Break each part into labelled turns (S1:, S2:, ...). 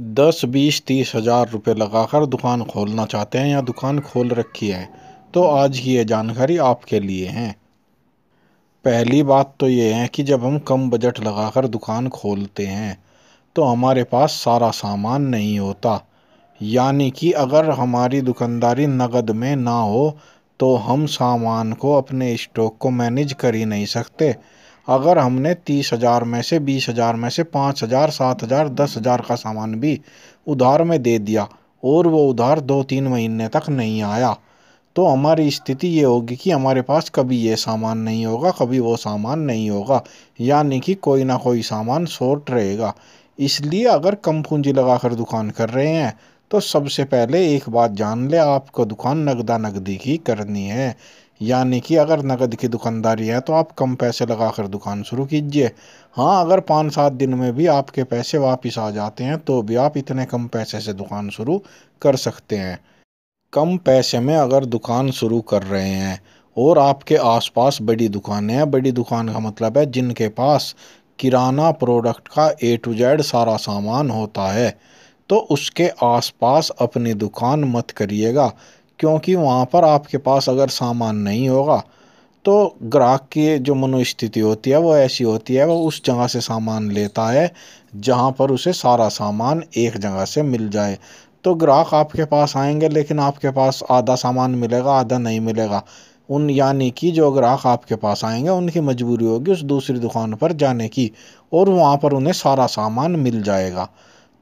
S1: दस बीस तीस हज़ार रुपये लगाकर दुकान खोलना चाहते हैं या दुकान खोल रखी है तो आज की ये जानकारी आपके लिए हैं पहली बात तो ये है कि जब हम कम बजट लगाकर दुकान खोलते हैं तो हमारे पास सारा सामान नहीं होता यानी कि अगर हमारी दुकानदारी नगद में ना हो तो हम सामान को अपने स्टॉक को मैनेज कर ही नहीं सकते अगर हमने तीस हज़ार में से बीस हज़ार में से पाँच हज़ार सात हज़ार दस हज़ार का सामान भी उधार में दे दिया और वो उधार दो तीन महीने तक नहीं आया तो हमारी स्थिति ये होगी कि हमारे पास कभी ये सामान नहीं होगा कभी वो सामान नहीं होगा यानी कि कोई ना कोई सामान शॉर्ट रहेगा इसलिए अगर कम पूंजी लगाकर दुकान कर रहे हैं तो सबसे पहले एक बात जान ले आपको दुकान नगदा नगदी की करनी है यानी कि अगर नकद की दुकानदारी है तो आप कम पैसे लगा कर दुकान शुरू कीजिए हाँ अगर पाँच सात दिन में भी आपके पैसे वापस आ जाते हैं तो भी आप इतने कम पैसे से दुकान शुरू कर सकते हैं कम पैसे में अगर दुकान शुरू कर रहे हैं और आपके आसपास बड़ी दुकानें हैं बड़ी दुकान का मतलब है जिनके पास किराना प्रोडक्ट का ए टू जेड सारा सामान होता है तो उसके आसपास अपनी दुकान मत करिएगा क्योंकि वहाँ पर आपके पास अगर सामान नहीं होगा तो ग्राहक की जो मनोस्थिति होती है वो ऐसी होती है वो उस जगह से सामान लेता है जहाँ पर उसे सारा सामान एक जगह से मिल जाए तो ग्राहक आपके पास आएंगे लेकिन आपके पास आधा सामान मिलेगा आधा नहीं मिलेगा उन यानी कि जो ग्राहक आपके पास आएंगे उनकी मजबूरी होगी उस दूसरी दुकान पर जाने की और वहाँ पर उन्हें सारा सामान मिल जाएगा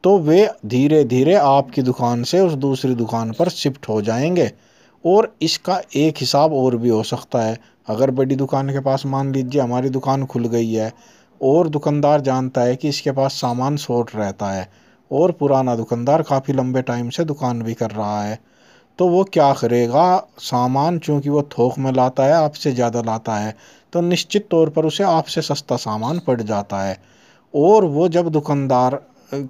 S1: तो वे धीरे धीरे आपकी दुकान से उस दूसरी दुकान पर शिफ्ट हो जाएंगे और इसका एक हिसाब और भी हो सकता है अगर बड़ी दुकान के पास मान लीजिए हमारी दुकान खुल गई है और दुकानदार जानता है कि इसके पास सामान शॉर्ट रहता है और पुराना दुकानदार काफ़ी लंबे टाइम से दुकान भी कर रहा है तो वो क्या करेगा सामान चूँकि वो थोक में लाता है आपसे ज़्यादा लाता है तो निश्चित तौर पर उसे आपसे सस्ता सामान पड़ जाता है और वो जब दुकानदार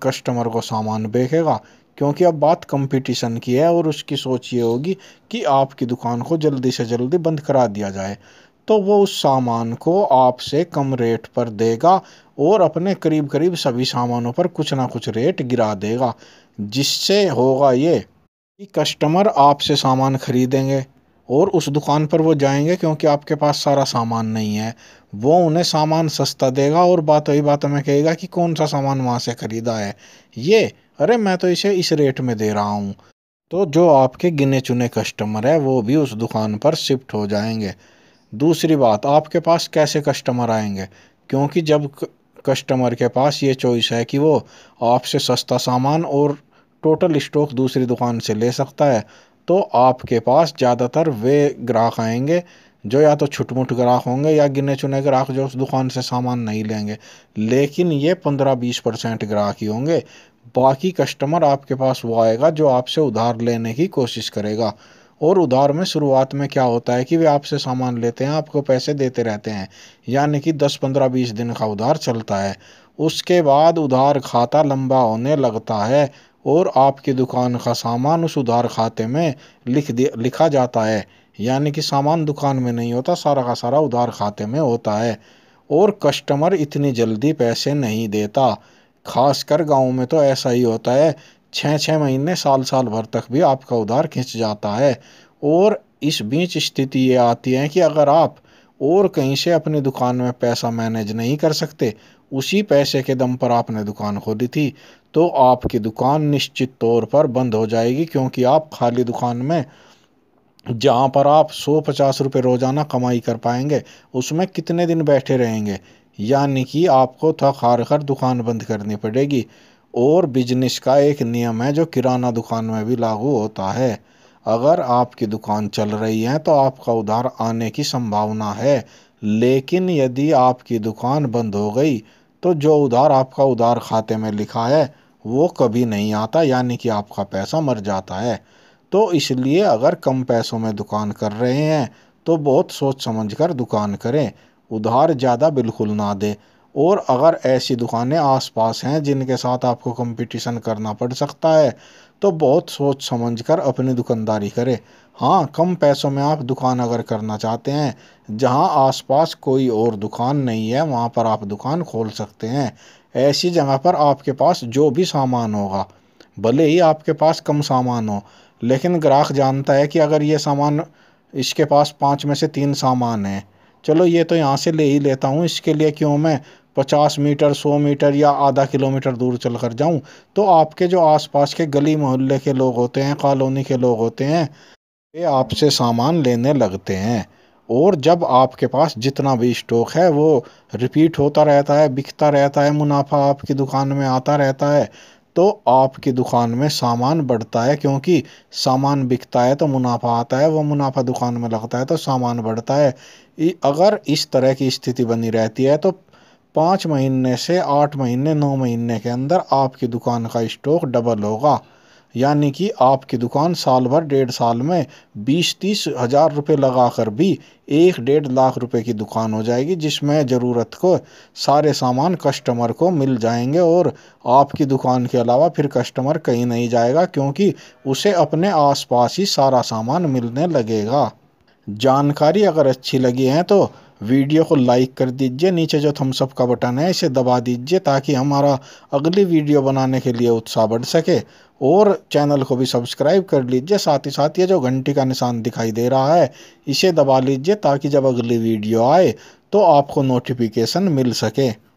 S1: कस्टमर को सामान बेचेगा क्योंकि अब बात कंपटीशन की है और उसकी सोच ये होगी कि आपकी दुकान को जल्दी से जल्दी बंद करा दिया जाए तो वो उस सामान को आपसे कम रेट पर देगा और अपने करीब करीब सभी सामानों पर कुछ ना कुछ रेट गिरा देगा जिससे होगा ये कि कस्टमर आपसे सामान खरीदेंगे और उस दुकान पर वो जाएंगे क्योंकि आपके पास सारा सामान नहीं है वो उन्हें सामान सस्ता देगा और बात वही बात में कहेगा कि कौन सा सामान वहाँ से ख़रीदा है ये अरे मैं तो इसे इस रेट में दे रहा हूँ तो जो आपके गिने चुने कस्टमर है वो भी उस दुकान पर शिफ्ट हो जाएंगे दूसरी बात आपके पास कैसे कस्टमर आएंगे क्योंकि जब कस्टमर के पास ये चॉइस है कि वो आपसे सस्ता सामान और टोटल स्टॉक दूसरी दुकान से ले सकता है तो आपके पास ज़्यादातर वे ग्राहक आएंगे जो या तो छुटमुट ग्राहक होंगे या गिने चुने ग्राहक जो उस दुकान से सामान नहीं लेंगे लेकिन ये पंद्रह बीस परसेंट ग्राहक ही होंगे बाकी कस्टमर आपके पास वो आएगा जो आपसे उधार लेने की कोशिश करेगा और उधार में शुरुआत में क्या होता है कि वे आपसे सामान लेते हैं आपको पैसे देते रहते हैं यानी कि दस पंद्रह बीस दिन का उधार चलता है उसके बाद उधार खाता लंबा होने लगता है और आपकी दुकान का सामान उस उधार खाते में लिख लिखा जाता है यानी कि सामान दुकान में नहीं होता सारा का सारा उधार खाते में होता है और कस्टमर इतनी जल्दी पैसे नहीं देता खासकर गांव में तो ऐसा ही होता है छः छः महीने साल साल भर तक भी आपका उधार खींच जाता है और इस बीच स्थिति ये आती है कि अगर आप और कहीं से अपनी दुकान में पैसा मैनेज नहीं कर सकते उसी पैसे के दम पर आपने दुकान खोली थी तो आपकी दुकान निश्चित तौर पर बंद हो जाएगी क्योंकि आप खाली दुकान में जहाँ पर आप सौ पचास रुपये रोज़ाना कमाई कर पाएंगे उसमें कितने दिन बैठे रहेंगे यानी कि आपको थक हार कर दुकान बंद करनी पड़ेगी और बिजनेस का एक नियम है जो किराना दुकान में भी लागू होता है अगर आपकी दुकान चल रही है तो आपका उधार आने की संभावना है लेकिन यदि आपकी दुकान बंद हो गई तो जो उधार आपका उधार खाते में लिखा है वो कभी नहीं आता यानी कि आपका पैसा मर जाता है तो इसलिए अगर कम पैसों में दुकान कर रहे हैं तो बहुत सोच समझ कर दुकान करें उधार ज़्यादा बिल्कुल ना दें और अगर ऐसी दुकानें आसपास हैं जिनके साथ आपको कंपटीशन करना पड़ सकता है तो बहुत सोच समझ कर अपनी दुकानदारी करें हाँ कम पैसों में आप दुकान अगर करना चाहते हैं जहाँ आसपास कोई और दुकान नहीं है वहाँ पर आप दुकान खोल सकते हैं ऐसी जगह पर आपके पास जो भी सामान होगा भले ही आपके पास कम सामान हो लेकिन ग्राहक जानता है कि अगर ये सामान इसके पास पाँच में से तीन सामान हैं चलो ये तो यहाँ से ले ही लेता हूँ इसके लिए क्यों मैं पचास मीटर सौ मीटर या आधा किलोमीटर दूर चल कर जाऊँ तो आपके जो आसपास के गली मोहल्ले के लोग होते हैं कॉलोनी के लोग होते हैं वे आपसे सामान लेने लगते हैं और जब आपके पास जितना भी स्टॉक है वो रिपीट होता रहता है बिकता रहता है मुनाफा आपकी दुकान में आता रहता है तो आपकी दुकान में सामान बढ़ता है क्योंकि सामान बिकता है तो मुनाफा आता है वो मुनाफा दुकान में लगता है तो सामान बढ़ता है अगर इस तरह की स्थिति बनी रहती है तो पाँच महीने से आठ महीने नौ महीने के अंदर आपकी दुकान का स्टॉक डबल होगा यानी कि आपकी दुकान साल भर डेढ़ साल में बीस तीस हज़ार रुपये लगा कर भी एक डेढ़ लाख रुपए की दुकान हो जाएगी जिसमें ज़रूरत को सारे सामान कस्टमर को मिल जाएंगे और आपकी दुकान के अलावा फिर कस्टमर कहीं नहीं जाएगा क्योंकि उसे अपने आसपास ही सारा सामान मिलने लगेगा जानकारी अगर अच्छी लगी है तो वीडियो को लाइक कर दीजिए नीचे जो थम्स अप का बटन है इसे दबा दीजिए ताकि हमारा अगली वीडियो बनाने के लिए उत्साह बढ़ सके और चैनल को भी सब्सक्राइब कर लीजिए साथ ही साथ ये जो घंटी का निशान दिखाई दे रहा है इसे दबा लीजिए ताकि जब अगली वीडियो आए तो आपको नोटिफिकेशन मिल सके